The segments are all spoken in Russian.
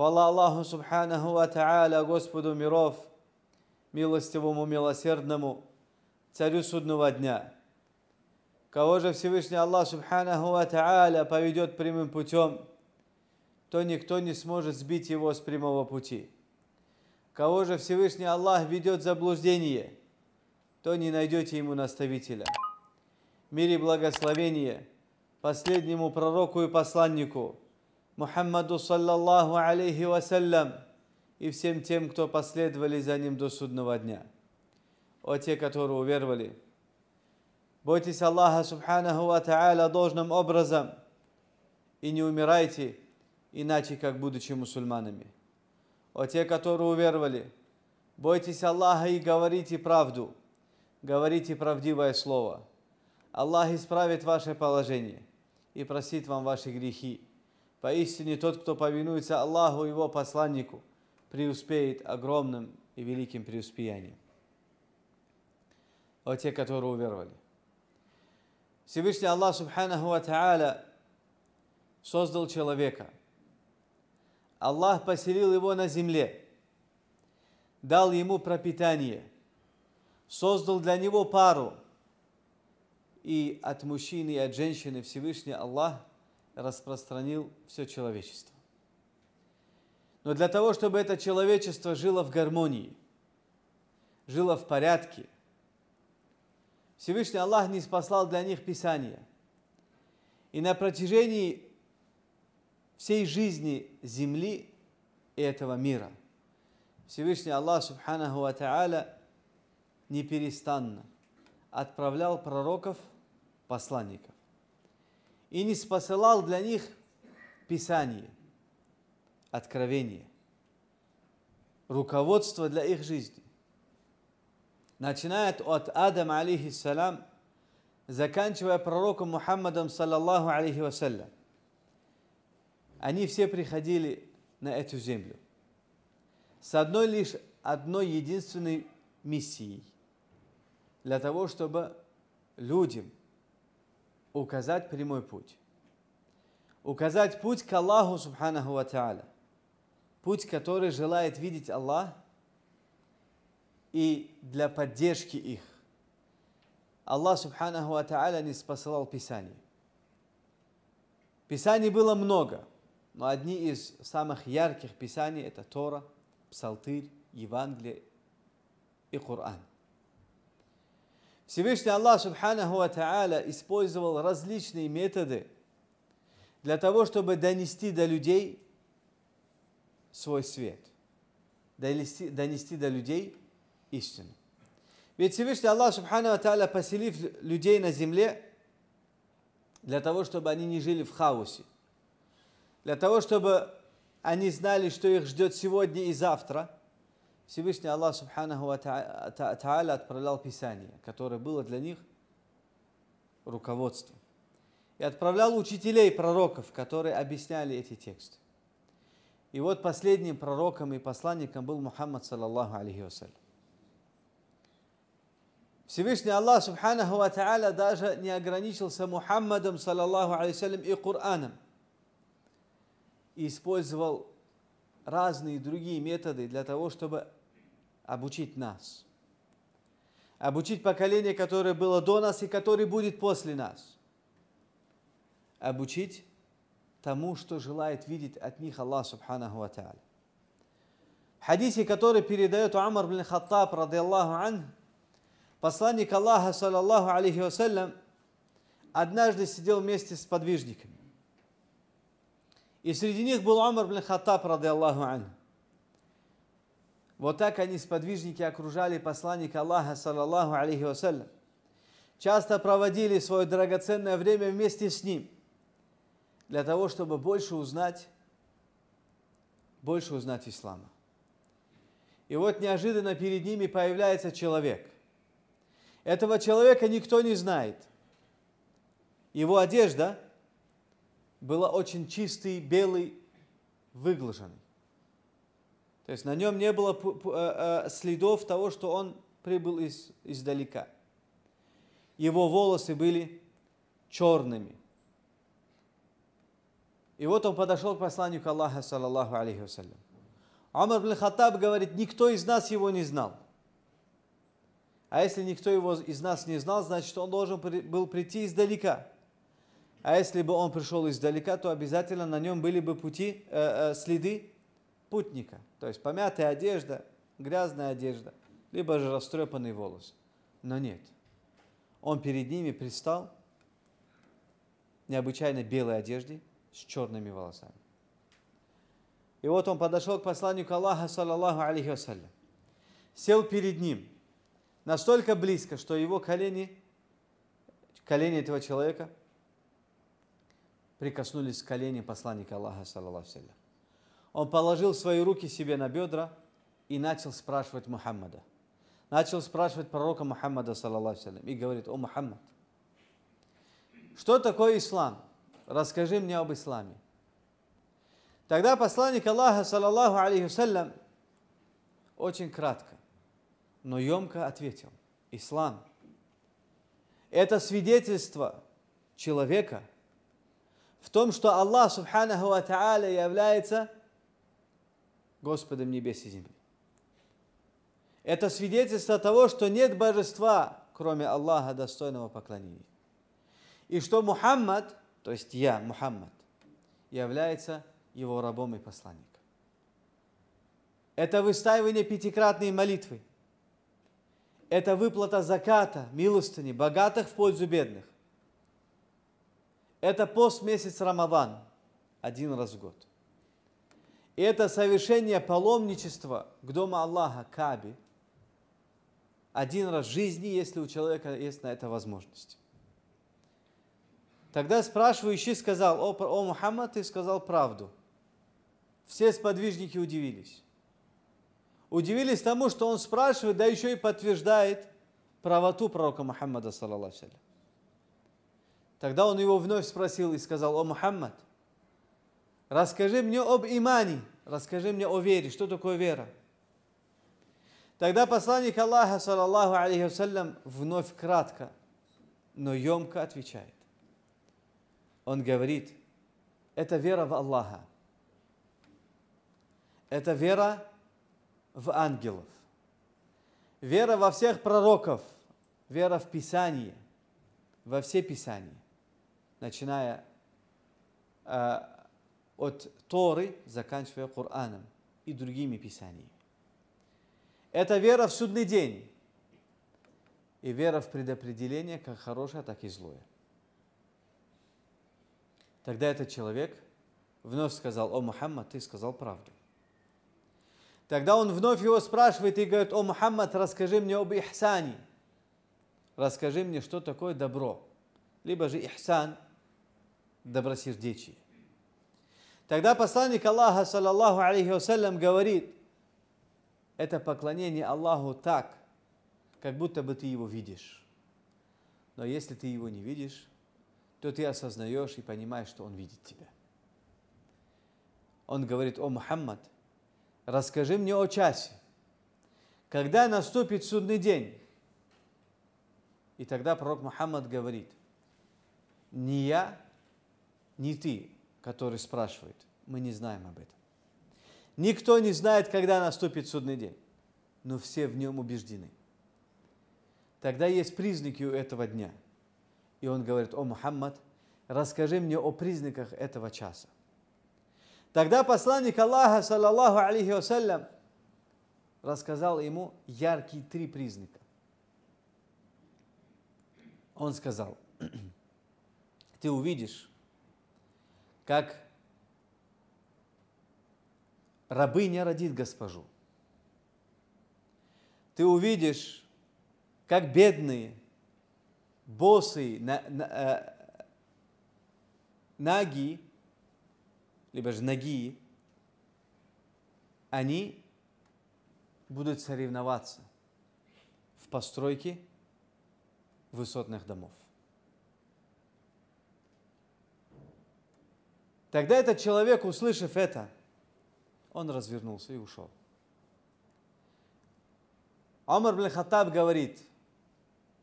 Хвала Аллаху Субханаху Ва Та'аля, Господу миров, милостивому, милосердному, царю судного дня. Кого же Всевышний Аллах Субханаху Ва Та'аля поведет прямым путем, то никто не сможет сбить его с прямого пути. Кого же Всевышний Аллах ведет заблуждение, то не найдете ему наставителя. Мир и благословение последнему пророку и посланнику – Мухаммаду саллаллаху алейхи вассалям и всем тем, кто последовали за ним до судного дня. О те, которые уверовали. Бойтесь Аллаха субханаху ва та'аля должным образом и не умирайте, иначе как будучи мусульманами. О те, которые уверовали, бойтесь Аллаха и говорите правду, говорите правдивое слово. Аллах исправит ваше положение и простит вам ваши грехи. Поистине тот, кто повинуется Аллаху, его посланнику, преуспеет огромным и великим преуспеянием. О те, которые уверовали. Всевышний Аллах Субханаху Ва Та'аля создал человека. Аллах поселил его на земле, дал ему пропитание, создал для него пару. И от мужчины и от женщины Всевышний Аллах – распространил все человечество. Но для того, чтобы это человечество жило в гармонии, жило в порядке, Всевышний Аллах не спасал для них Писание. И на протяжении всей жизни Земли и этого мира Всевышний Аллах Субханаху Ва неперестанно отправлял пророков, посланников и не спосылал для них Писание, откровение, руководство для их жизни. начиная от Адама, алейхиссалам, заканчивая пророком Мухаммадом, саллаллаху алейхи вассалям. Они все приходили на эту землю с одной лишь одной единственной миссией для того, чтобы людям – указать прямой путь. Указать путь к Аллаху Субханаху Ва Тааля. Путь, который желает видеть Аллах и для поддержки их. Аллах Субханаху Ва Тааля не спасал Писание. Писаний было много, но одни из самых ярких писаний – это Тора, Псалтырь, Евангелие и Коран. Всевышний Аллах Субханаху Ва использовал различные методы для того, чтобы донести до людей свой свет, донести, донести до людей истину. Ведь Всевышний Аллах Субхану Тааля, поселив людей на земле, для того, чтобы они не жили в хаосе, для того, чтобы они знали, что их ждет сегодня и завтра – Всевышний Аллах Субханаху Та'аля отправлял Писание, которое было для них руководством. И отправлял учителей пророков, которые объясняли эти тексты. И вот последним пророком и посланником был Мухаммад, саллаллаху алейхи вассалям. Всевышний Аллах, субханаху ва та'аля, даже не ограничился Мухаммадом, саллаллаху алейхи вассалям, и Кораном. И использовал разные другие методы для того, чтобы обучить нас. Обучить поколение, которое было до нас и которое будет после нас. Обучить тому, что желает видеть от них Аллах Субханаху Ва Тааля. В хадисе, который передает Умар бин Хаттаб, радиаллаху ан, посланник Аллаха, саллаллаху алейхи вассалям, однажды сидел вместе с подвижниками. И среди них был Умар бин Хаттаб, радиаллаху ан. Вот так они, сподвижники, окружали посланника Аллаха, саллаллаху алейхи вассалям. Часто проводили свое драгоценное время вместе с ним, для того, чтобы больше узнать, больше узнать ислама. И вот неожиданно перед ними появляется человек. Этого человека никто не знает. Его одежда была очень чистый, белый, выглаженный. То есть на нем не было э, э, следов того, что он прибыл из, издалека. Его волосы были черными. И вот он подошел к посланнику Аллаха, саллаллаху алейхи вассалям. Амар бин Хаттаб говорит, никто из нас его не знал. А если никто его из нас не знал, значит, он должен был прийти издалека. А если бы он пришел издалека, то обязательно на нем были бы пути, э, э следы путника, то есть помятая одежда, грязная одежда, либо же растрепанный волос. Но нет, он перед ними пристал необычайно белой одежде с черными волосами. И вот он подошел к посланнику Аллаха, саллаллаху алейхи вассалям, сел перед ним настолько близко, что его колени, колени этого человека прикоснулись к колени посланника Аллаха, саллаллаху алейхи он положил свои руки себе на бедра и начал спрашивать Мухаммада. Начал спрашивать пророка Мухаммада, саллаху и говорит, о Мухаммад, что такое ислам? Расскажи мне об исламе. Тогда посланник Аллаха, саллаху алейхи очень кратко, но емко ответил, ислам – это свидетельство человека в том, что Аллах, субханаху ва является – Господом небес и земли. Это свидетельство того, что нет божества, кроме Аллаха, достойного поклонения. И что Мухаммад, то есть я, Мухаммад, является его рабом и посланником. Это выстаивание пятикратной молитвы. Это выплата заката, милостыни, богатых в пользу бедных. Это пост месяц Рамаван, один раз в год. И это совершение паломничества к дому Аллаха, Каби, один раз в жизни, если у человека есть на это возможность. Тогда спрашивающий сказал, о, о Мухаммад, ты сказал правду. Все сподвижники удивились. Удивились тому, что он спрашивает, да еще и подтверждает правоту пророка Мухаммада, саллаллаху Тогда он его вновь спросил и сказал, о Мухаммад, Расскажи мне об имане, расскажи мне о вере, что такое вера. Тогда посланник Аллаха, саллаллаху алейхи вассалям, вновь кратко, но емко отвечает. Он говорит, это вера в Аллаха, это вера в ангелов, вера во всех пророков, вера в Писание, во все Писания, начиная э, от Торы, заканчивая Кораном и другими писаниями. Это вера в судный день и вера в предопределение, как хорошее, так и злое. Тогда этот человек вновь сказал, о Мухаммад, ты сказал правду. Тогда он вновь его спрашивает и говорит, о Мухаммад, расскажи мне об Ихсане. Расскажи мне, что такое добро. Либо же Ихсан, добросердечие. Тогда посланник Аллаха, саллаллаху алейхи вассалям, говорит, это поклонение Аллаху так, как будто бы ты его видишь. Но если ты его не видишь, то ты осознаешь и понимаешь, что он видит тебя. Он говорит, о Мухаммад, расскажи мне о часе, когда наступит судный день. И тогда пророк Мухаммад говорит, не я, не ты, который спрашивает. Мы не знаем об этом. Никто не знает, когда наступит судный день, но все в нем убеждены. Тогда есть признаки у этого дня. И он говорит, о Мухаммад, расскажи мне о признаках этого часа. Тогда посланник Аллаха, саллаллаху алейхи вассалям, рассказал ему яркие три признака. Он сказал, ты увидишь, как рабыня родит госпожу. Ты увидишь, как бедные, босые, на, на, э, наги, либо же ноги, они будут соревноваться в постройке высотных домов. Тогда этот человек, услышав это, он развернулся и ушел. Амар бн Хаттаб говорит,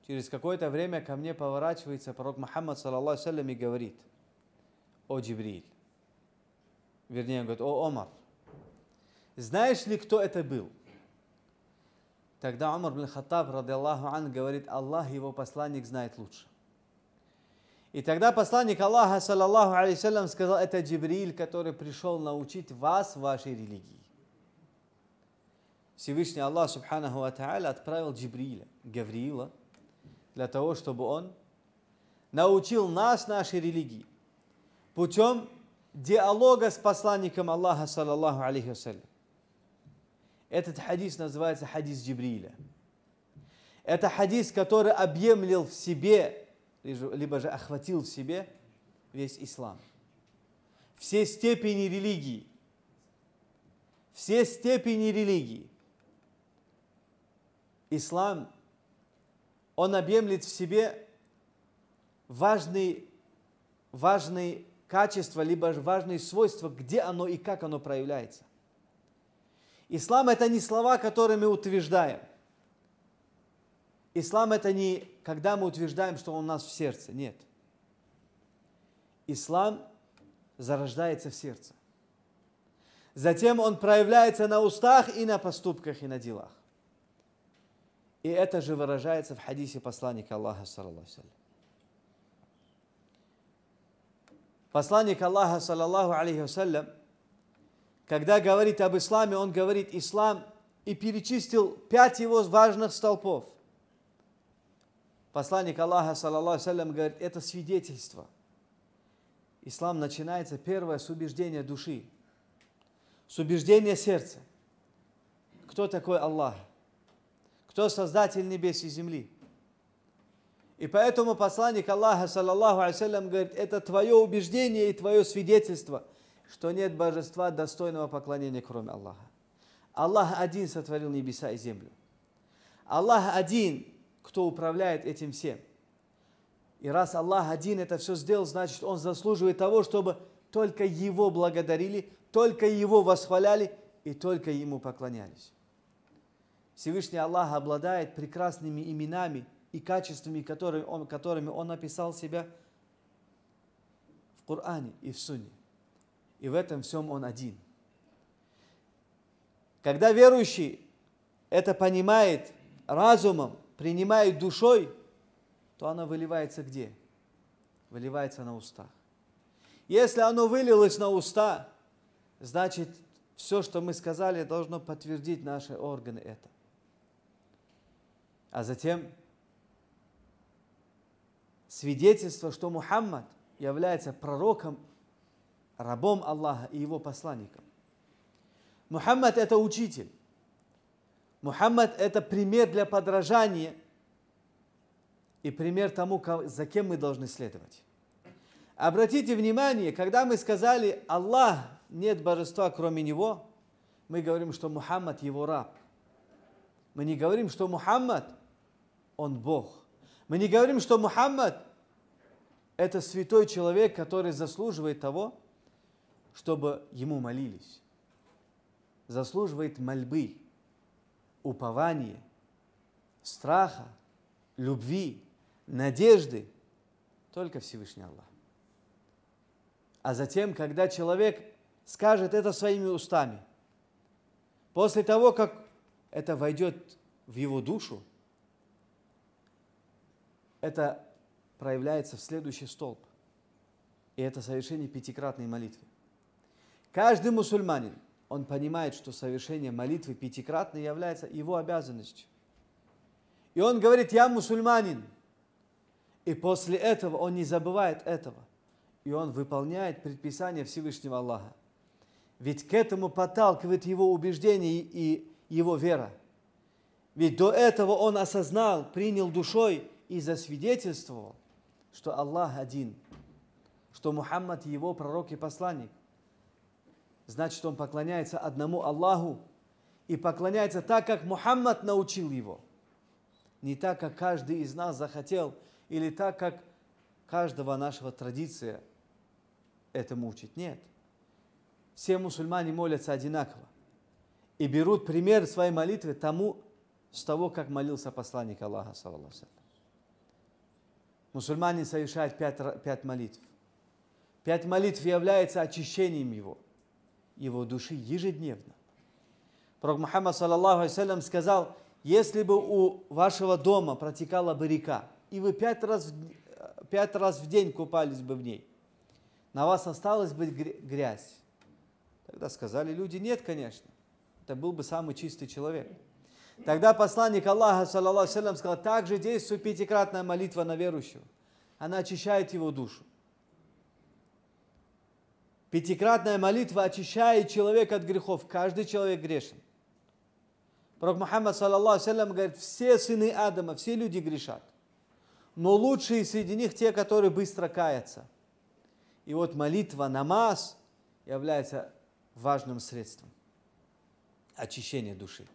через какое-то время ко мне поворачивается пророк Мухаммад, саллаллаху салям, и говорит, о Джибриль, вернее, он говорит, о Омар, знаешь ли, кто это был? Тогда Умар бн Хаттаб, ради Аллаху ан, говорит, Аллах его посланник знает лучше. И тогда посланник Аллаха, саллаллаху алейсалям, сказал, это Джибриль, который пришел научить вас вашей религии. Всевышний Аллах, субханаху ва отправил Джибриля, Гавриила, для того, чтобы он научил нас нашей религии путем диалога с посланником Аллаха, саллаллаху алейхи вассалям. Этот хадис называется хадис Джибриля. Это хадис, который объемлил в себе либо же охватил в себе весь ислам. Все степени религии, все степени религии. Ислам, он объемлет в себе важные, важные качества, либо важные свойства, где оно и как оно проявляется. Ислам – это не слова, которые мы утверждаем. Ислам – это не когда мы утверждаем, что он у нас в сердце. Нет. Ислам зарождается в сердце. Затем он проявляется на устах и на поступках и на делах. И это же выражается в хадисе посланника Аллаха, саллаллаху Посланник Аллаха, саллаллаху алейхи вассалям, когда говорит об исламе, он говорит ислам и перечистил пять его важных столпов – Посланник Аллаха, саллаллаху салям, говорит, это свидетельство. Ислам начинается первое с убеждения души, с убеждения сердца. Кто такой Аллах? Кто создатель небес и земли? И поэтому посланник Аллаха, саллаллаху алейсалям, говорит, это твое убеждение и твое свидетельство, что нет божества достойного поклонения, кроме Аллаха. Аллах один сотворил небеса и землю. Аллах один кто управляет этим всем. И раз Аллах один это все сделал, значит, Он заслуживает того, чтобы только Его благодарили, только Его восхваляли и только Ему поклонялись. Всевышний Аллах обладает прекрасными именами и качествами, которыми Он, которыми он описал себя в Коране и в Сунне. И в этом всем Он один. Когда верующий это понимает разумом, принимает душой, то она выливается где? Выливается на устах. Если оно вылилось на уста, значит, все, что мы сказали, должно подтвердить наши органы это. А затем свидетельство, что Мухаммад является пророком, рабом Аллаха и его посланником. Мухаммад – это учитель. Мухаммад – это пример для подражания и пример тому, за кем мы должны следовать. Обратите внимание, когда мы сказали «Аллах, нет божества, кроме Него», мы говорим, что Мухаммад – его раб. Мы не говорим, что Мухаммад – он Бог. Мы не говорим, что Мухаммад – это святой человек, который заслуживает того, чтобы ему молились. Заслуживает мольбы упования, страха, любви, надежды только Всевышний Аллах. А затем, когда человек скажет это своими устами, после того, как это войдет в его душу, это проявляется в следующий столб. И это совершение пятикратной молитвы. Каждый мусульманин – он понимает, что совершение молитвы пятикратно является его обязанностью. И он говорит, я мусульманин. И после этого он не забывает этого. И он выполняет предписание Всевышнего Аллаха. Ведь к этому подталкивает его убеждение и его вера. Ведь до этого он осознал, принял душой и засвидетельствовал, что Аллах один, что Мухаммад его пророк и посланник значит он поклоняется одному Аллаху и поклоняется так, как Мухаммад научил его. Не так, как каждый из нас захотел, или так, как каждого нашего традиция этому учит. Нет. Все мусульмане молятся одинаково и берут пример своей молитвы тому, с того, как молился посланник Аллаха, саллаху Мусульманин совершает пять, пять молитв. Пять молитв является очищением его – его души ежедневно. Пророк Мухаммад, саллаллаху алейсалям, сказал, если бы у вашего дома протекала бы река, и вы пять раз, пять раз в день купались бы в ней, на вас осталась бы грязь. Тогда сказали люди, нет, конечно, это был бы самый чистый человек. Тогда посланник Аллаха, саллаллаху алейсалям, сказал, также действует пятикратная молитва на верующего. Она очищает его душу. Пятикратная молитва очищает человека от грехов. Каждый человек грешен. Пророк Мухаммад, саллаллаху салям, говорит, все сыны Адама, все люди грешат. Но лучшие среди них те, которые быстро каятся. И вот молитва, намаз является важным средством очищения души.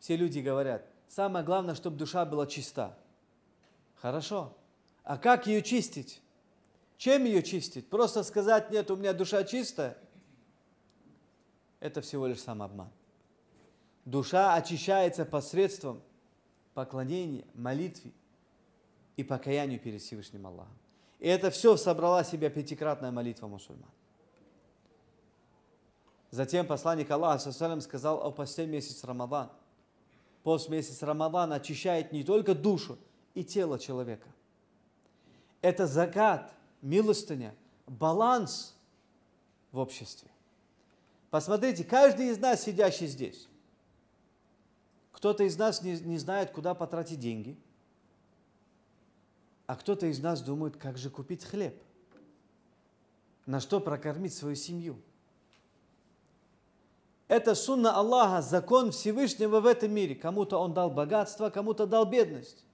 Все люди говорят, самое главное, чтобы душа была чиста. Хорошо. А как ее чистить? Чем ее чистить? Просто сказать, нет, у меня душа чистая? Это всего лишь самообман. Душа очищается посредством поклонения, молитвы и покаянию перед Всевышним Аллахом. И это все собрала в себя пятикратная молитва мусульман. Затем посланник Аллаха салям, сказал о посте месяц Рамадан. Пост месяц Рамадан очищает не только душу и тело человека. Это закат – милостыня, баланс в обществе. Посмотрите, каждый из нас, сидящий здесь, кто-то из нас не, не знает, куда потратить деньги, а кто-то из нас думает, как же купить хлеб, на что прокормить свою семью. Это сунна Аллаха, закон Всевышнего в этом мире. Кому-то он дал богатство, кому-то дал бедность.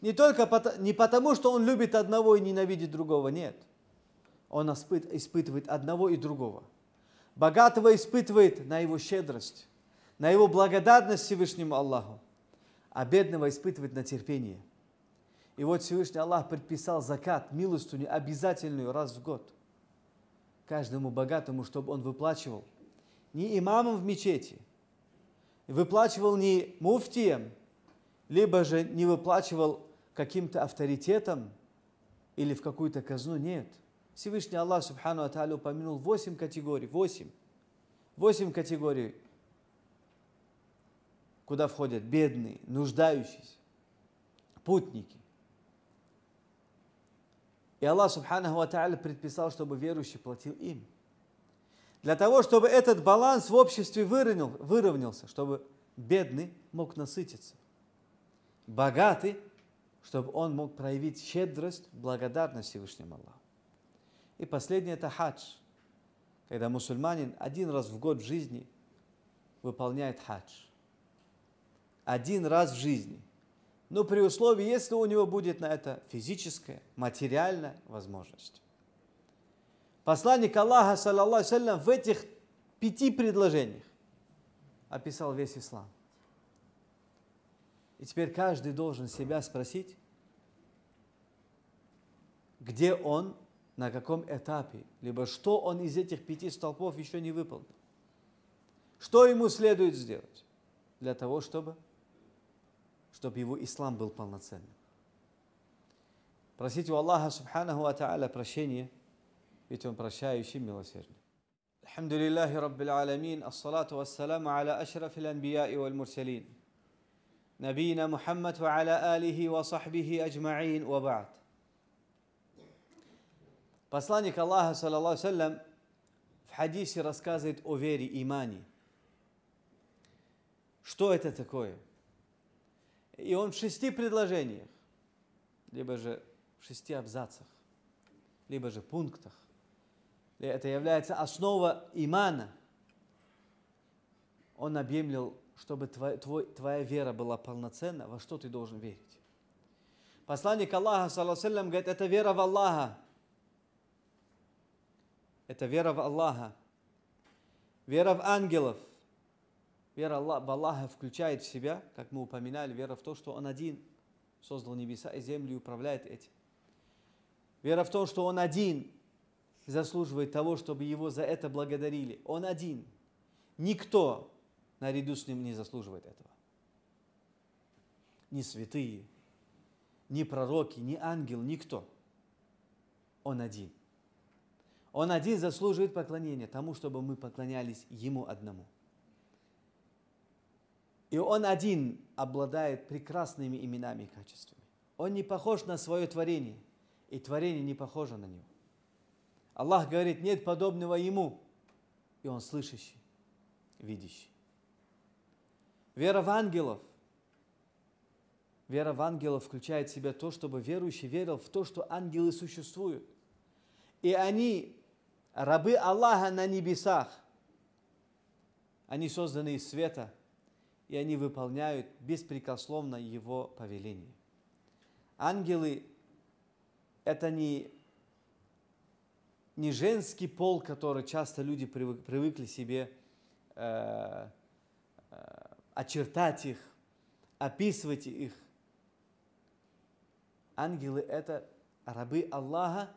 Не только не потому, что он любит одного и ненавидит другого, нет. Он испытывает одного и другого. Богатого испытывает на его щедрость, на его благодатность Всевышнему Аллаху, а бедного испытывает на терпение. И вот Всевышний Аллах предписал закат, милостыню, обязательную раз в год. Каждому богатому, чтобы он выплачивал. Не имамам в мечети, выплачивал не муфтием, либо же не выплачивал каким-то авторитетом или в какую-то казну, нет. Всевышний Аллах Субхану Аталя упомянул восемь категорий, восемь, восемь категорий, куда входят бедные, нуждающиеся, путники. И Аллах Субхану Аталя предписал, чтобы верующий платил им. Для того, чтобы этот баланс в обществе выровнялся, чтобы бедный мог насытиться, богатый чтобы он мог проявить щедрость, благодарность Всевышнему Аллаху. И последнее – это хадж, когда мусульманин один раз в год в жизни выполняет хадж. Один раз в жизни. Но при условии, если у него будет на это физическая, материальная возможность. Посланник Аллаха, саллаллаху в этих пяти предложениях описал весь ислам. И теперь каждый должен себя спросить, где он, на каком этапе, либо что он из этих пяти столпов еще не выполнил. Что ему следует сделать для того, чтобы, чтобы его ислам был полноценным. Просите у Аллаха, субханаху ва та'аля, прощения, ведь Он прощающий, милосердный. الحمد لله رب العالمين الصلاة والسلام على أشرف الأنبياء والمرسلين نبينا محمد وعلى آله وصحبه أجمعين وبعد Посланник Аллаха, саллаллаху салям, в хадисе рассказывает о вере, имани. Что это такое? И он в шести предложениях, либо же в шести абзацах, либо же пунктах. Это является основа имана. Он объемлил чтобы твой, твой, твоя вера была полноценна, во что ты должен верить. Посланник Аллаха, саллаху говорит, это вера в Аллаха. Это вера в Аллаха. Вера в ангелов. Вера в Аллаха включает в себя, как мы упоминали, вера в то, что Он один создал небеса и землю и управляет этим. Вера в то, что Он один заслуживает того, чтобы Его за это благодарили. Он один. Никто наряду с ним не заслуживает этого. Ни святые, ни пророки, ни ангел, никто. Он один. Он один заслуживает поклонения тому, чтобы мы поклонялись Ему одному. И Он один обладает прекрасными именами и качествами. Он не похож на свое творение, и творение не похоже на Него. Аллах говорит, нет подобного Ему, и Он слышащий, видящий. Вера в ангелов. Вера в ангелов включает в себя то, чтобы верующий верил в то, что ангелы существуют. И они, рабы Аллаха на небесах, они созданы из света, и они выполняют беспрекословно Его повеление. Ангелы – это не, не женский пол, который часто люди привык, привыкли себе э, э очертать их, описывать их. Ангелы – это рабы Аллаха,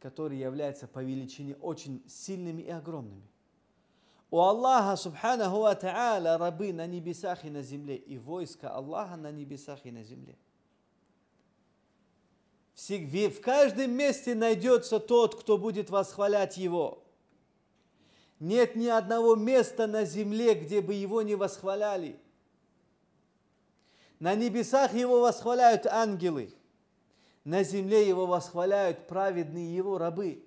которые являются по величине очень сильными и огромными. У Аллаха, субханаху ва та'аля, рабы на небесах и на земле, и войско Аллаха на небесах и на земле. В каждом месте найдется тот, кто будет восхвалять его. Нет ни одного места на земле, где бы его не восхваляли. На небесах его восхваляют ангелы, на земле его восхваляют праведные его рабы,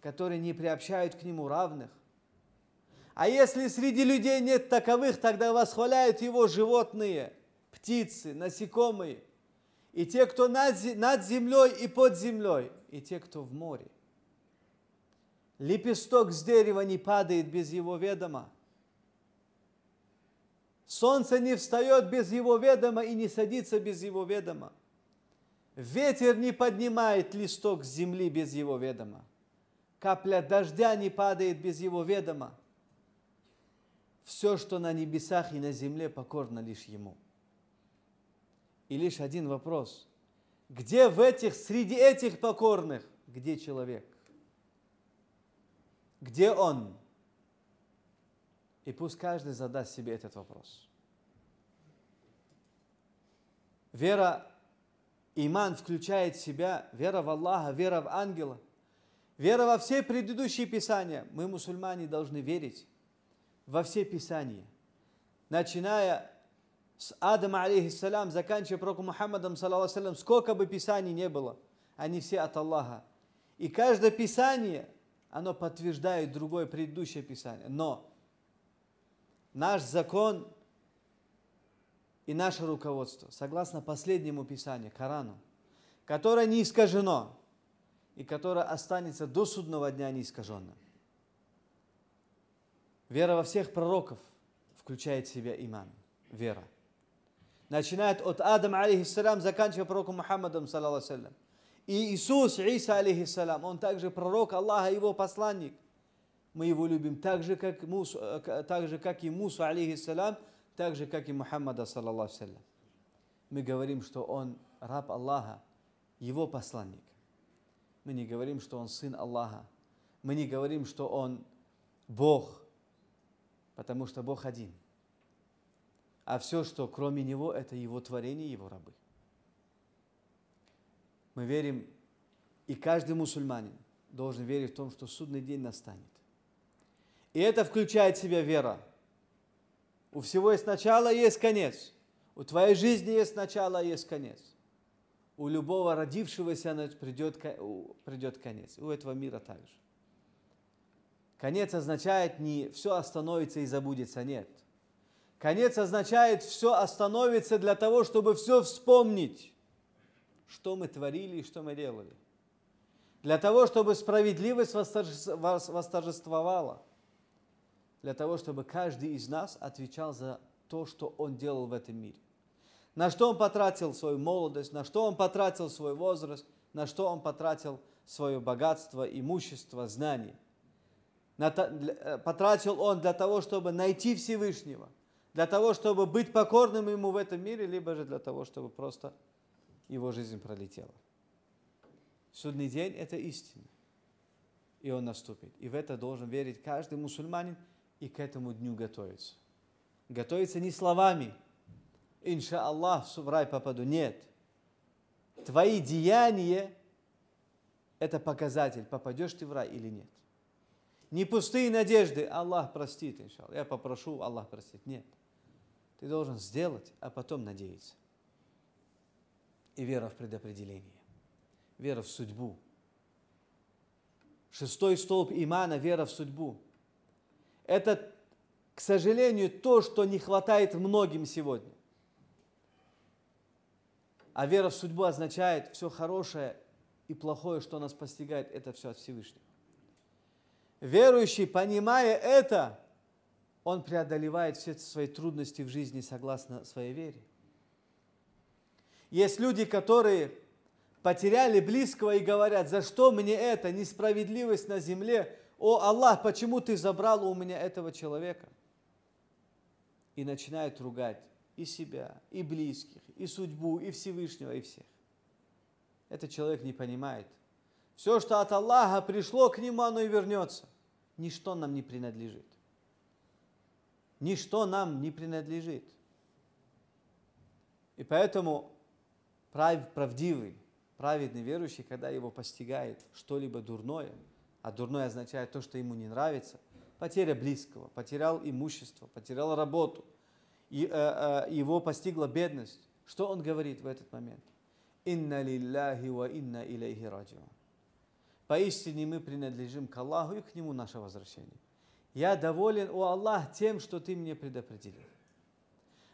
которые не приобщают к нему равных. А если среди людей нет таковых, тогда восхваляют его животные, птицы, насекомые, и те, кто над землей и под землей, и те, кто в море. Лепесток с дерева не падает без его ведома. Солнце не встает без его ведома и не садится без его ведома. Ветер не поднимает листок с земли без его ведома. Капля дождя не падает без его ведома. Все, что на небесах и на земле, покорно лишь ему. И лишь один вопрос. Где в этих, среди этих покорных, где человек? Где он? И пусть каждый задаст себе этот вопрос. Вера, иман включает в себя вера в Аллаха, вера в ангела, вера во все предыдущие писания. Мы, мусульмане, должны верить во все писания, начиная с Адама, алейхиссалям, заканчивая пророком Мухаммадом, саллаху сколько бы писаний не было, они все от Аллаха. И каждое писание – оно подтверждает другое предыдущее Писание. Но наш закон и наше руководство, согласно последнему Писанию, Корану, которое не искажено и которое останется до судного дня неискаженным. Вера во всех пророков включает в себя иман, вера. Начинает от Адама, алейхиссалям, заканчивая пророком Мухаммадом, саллаху и Иисус, Иса, алейхиссалам, он также пророк Аллаха, его посланник. Мы его любим так же, как, мус э, так же, как и Муса, алейхиссалам, так же, как и Мухаммада, саллаллаху Мы говорим, что он раб Аллаха, его посланник. Мы не говорим, что он сын Аллаха. Мы не говорим, что он Бог, потому что Бог один. А все, что кроме него, это его творение, его рабы. Мы верим, и каждый мусульманин должен верить в том, что судный день настанет. И это включает в себя вера. У всего есть начало, есть конец. У твоей жизни есть начало, есть конец. У любого родившегося придет, придет конец. У этого мира также. Конец означает не все остановится и забудется, нет. Конец означает все остановится для того, чтобы все вспомнить что мы творили и что мы делали. Для того, чтобы справедливость восторжествовала. Для того, чтобы каждый из нас отвечал за то, что он делал в этом мире. На что он потратил свою молодость, на что он потратил свой возраст, на что он потратил свое богатство, имущество, знания. Э, потратил он для того, чтобы найти Всевышнего, для того, чтобы быть покорным ему в этом мире, либо же для того, чтобы просто его жизнь пролетела. Судный день – это истина. И он наступит. И в это должен верить каждый мусульманин и к этому дню готовиться. Готовиться не словами «Инша Аллах, в рай попаду». Нет. Твои деяния – это показатель, попадешь ты в рай или нет. Не пустые надежды «Аллах простит, иншаллах». Я попрошу, Аллах простит. Нет. Ты должен сделать, а потом надеяться и вера в предопределение, вера в судьбу. Шестой столб имана – вера в судьбу. Это, к сожалению, то, что не хватает многим сегодня. А вера в судьбу означает все хорошее и плохое, что нас постигает, это все от Всевышнего. Верующий, понимая это, он преодолевает все свои трудности в жизни согласно своей вере. Есть люди, которые потеряли близкого и говорят, за что мне это, несправедливость на земле, о Аллах, почему ты забрал у меня этого человека? И начинают ругать и себя, и близких, и судьбу, и Всевышнего, и всех. Этот человек не понимает. Все, что от Аллаха пришло к нему, оно и вернется. Ничто нам не принадлежит. Ничто нам не принадлежит. И поэтому прав, правдивый, праведный верующий, когда его постигает что-либо дурное, а дурное означает то, что ему не нравится, потеря близкого, потерял имущество, потерял работу, и, э, э, его постигла бедность, что он говорит в этот момент? «Инна лилляхи ва инна илейхи Поистине мы принадлежим к Аллаху и к Нему наше возвращение. Я доволен, о Аллах, тем, что Ты мне предопределил.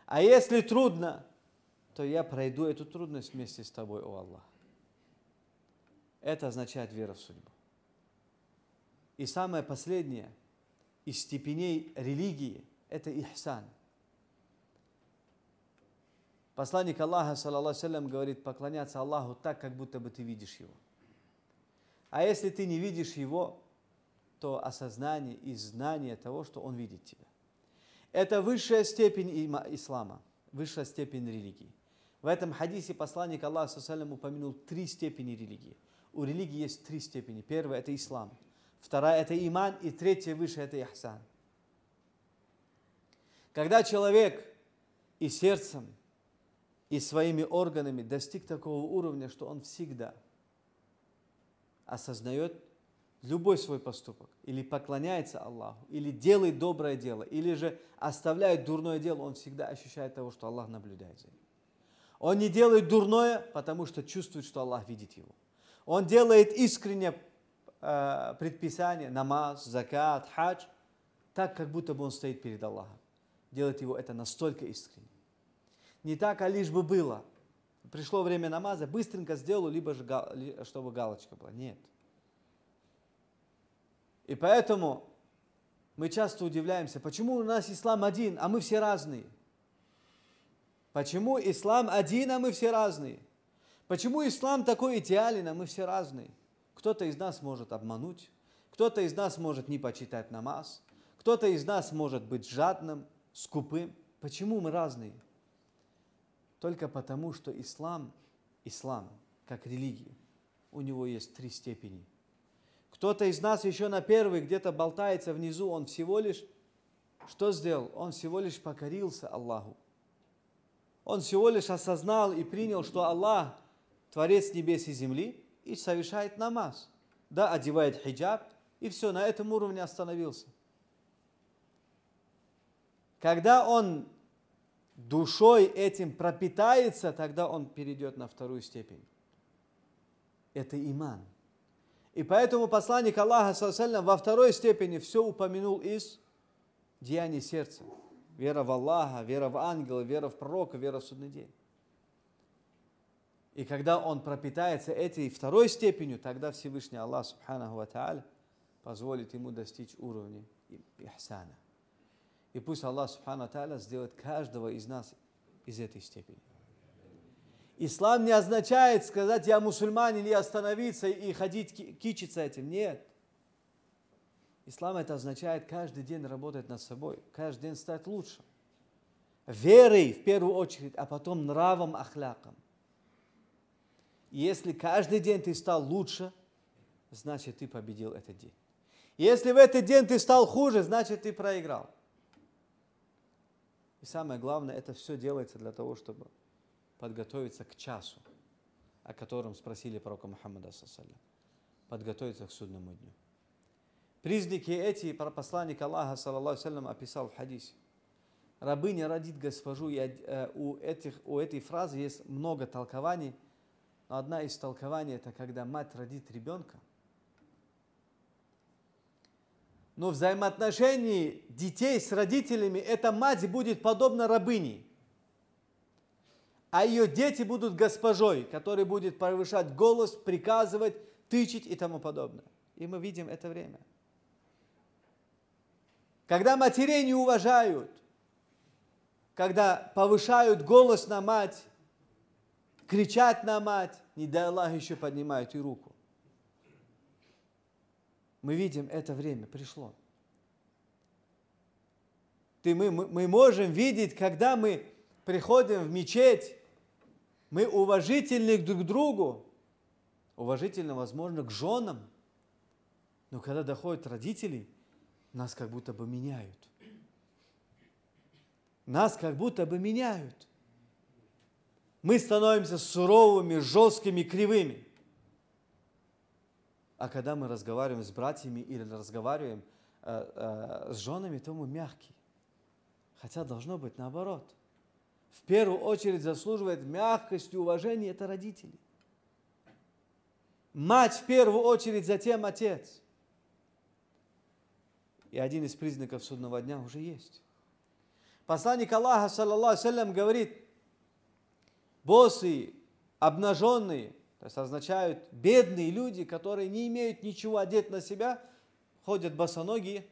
А если трудно, то я пройду эту трудность вместе с тобой, о Аллах. Это означает вера в судьбу. И самое последнее из степеней религии – это ихсан. Посланник Аллаха, саллаху говорит, поклоняться Аллаху так, как будто бы ты видишь Его. А если ты не видишь Его, то осознание и знание того, что Он видит тебя. Это высшая степень ислама, высшая степень религии. В этом хадисе посланник Аллаха упомянул три степени религии. У религии есть три степени. Первая – это ислам. Вторая – это иман. И третья выше – это ихсан. Когда человек и сердцем, и своими органами достиг такого уровня, что он всегда осознает любой свой поступок, или поклоняется Аллаху, или делает доброе дело, или же оставляет дурное дело, он всегда ощущает того, что Аллах наблюдает за ним. Он не делает дурное, потому что чувствует, что Аллах видит его. Он делает искренне э, предписание, намаз, закат, хадж, так, как будто бы он стоит перед Аллахом. Делает его это настолько искренне. Не так, а лишь бы было. Пришло время намаза, быстренько сделал, либо же, чтобы галочка была. Нет. И поэтому мы часто удивляемся, почему у нас ислам один, а мы все разные. Почему ислам один, а мы все разные? Почему ислам такой идеален, а мы все разные? Кто-то из нас может обмануть, кто-то из нас может не почитать намаз, кто-то из нас может быть жадным, скупым. Почему мы разные? Только потому, что ислам, ислам, как религия, у него есть три степени. Кто-то из нас еще на первой где-то болтается внизу, он всего лишь, что сделал? Он всего лишь покорился Аллаху. Он всего лишь осознал и принял, что Аллах, Творец небес и земли, и совершает намаз. Да, одевает хиджаб, и все, на этом уровне остановился. Когда он душой этим пропитается, тогда он перейдет на вторую степень. Это иман. И поэтому посланник Аллаха во второй степени все упомянул из деяний сердца. Вера в Аллаха, вера в ангела, вера в пророка, вера в судный день. И когда он пропитается этой второй степенью, тогда Всевышний Аллах, субханаху ва позволит ему достичь уровня ихсана. И пусть Аллах, Субханаху ва сделает каждого из нас из этой степени. Ислам не означает сказать, я мусульманин, и остановиться и ходить кичиться этим. Нет. Ислам это означает каждый день работать над собой, каждый день стать лучше. Верой в первую очередь, а потом нравом, ахляком. Если каждый день ты стал лучше, значит ты победил этот день. Если в этот день ты стал хуже, значит ты проиграл. И самое главное, это все делается для того, чтобы подготовиться к часу, о котором спросили пророка Мухаммада, подготовиться к судному дню. Признаки эти посланник Аллаха, саллаллаху салям, описал в хадисе. Рабыня родит госпожу, и э, у, этих, у этой фразы есть много толкований, но одна из толкований – это когда мать родит ребенка. Но взаимоотношении детей с родителями эта мать будет подобна рабыне, а ее дети будут госпожой, который будет повышать голос, приказывать, тычить и тому подобное. И мы видим это время – когда матерей не уважают, когда повышают голос на мать, кричат на мать, не дай Аллах еще поднимают и руку. Мы видим, это время пришло. Ты, мы, мы можем видеть, когда мы приходим в мечеть, мы уважительны друг к другу, уважительно, возможно, к женам. Но когда доходят родители – нас как будто бы меняют. Нас как будто бы меняют. Мы становимся суровыми, жесткими, кривыми. А когда мы разговариваем с братьями или разговариваем э, э, с женами, то мы мягкие. Хотя должно быть наоборот. В первую очередь заслуживает мягкость и уважение это родители. Мать в первую очередь, затем отец – и один из признаков судного дня уже есть. Посланник Аллаха, саллаллаху салям, говорит, босые, обнаженные, то есть означают бедные люди, которые не имеют ничего одеть на себя, ходят босоногие.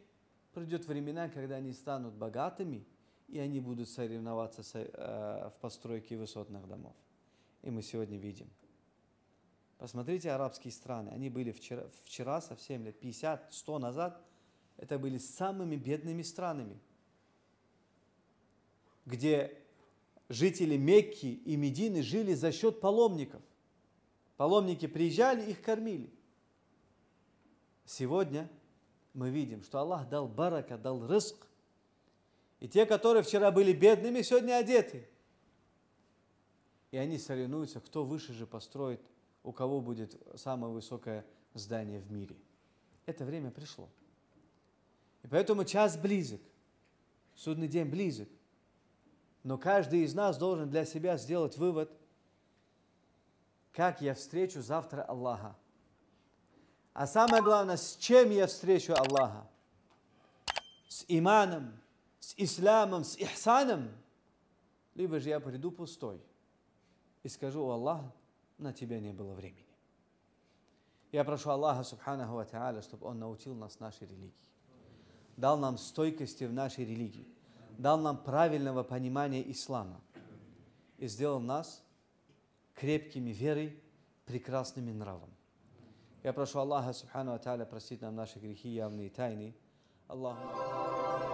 Придет времена, когда они станут богатыми, и они будут соревноваться э, в постройке высотных домов. И мы сегодня видим. Посмотрите арабские страны. Они были вчера, вчера совсем лет 50-100 назад – это были самыми бедными странами, где жители Мекки и Медины жили за счет паломников. Паломники приезжали, их кормили. Сегодня мы видим, что Аллах дал барака, дал рызк. И те, которые вчера были бедными, сегодня одеты. И они соревнуются, кто выше же построит, у кого будет самое высокое здание в мире. Это время пришло. И поэтому час близок, судный день близок. Но каждый из нас должен для себя сделать вывод, как я встречу завтра Аллаха. А самое главное, с чем я встречу Аллаха? С иманом, с исламом, с ихсаном. Либо же я приду пустой и скажу, у Аллаха, на тебя не было времени. Я прошу Аллаха, субханаху ва чтобы Он научил нас нашей религии дал нам стойкости в нашей религии, дал нам правильного понимания ислама и сделал нас крепкими верой, прекрасными нравом. Я прошу Аллаха, Субхану Аталя, простить нам наши грехи явные и тайны. Аллаху.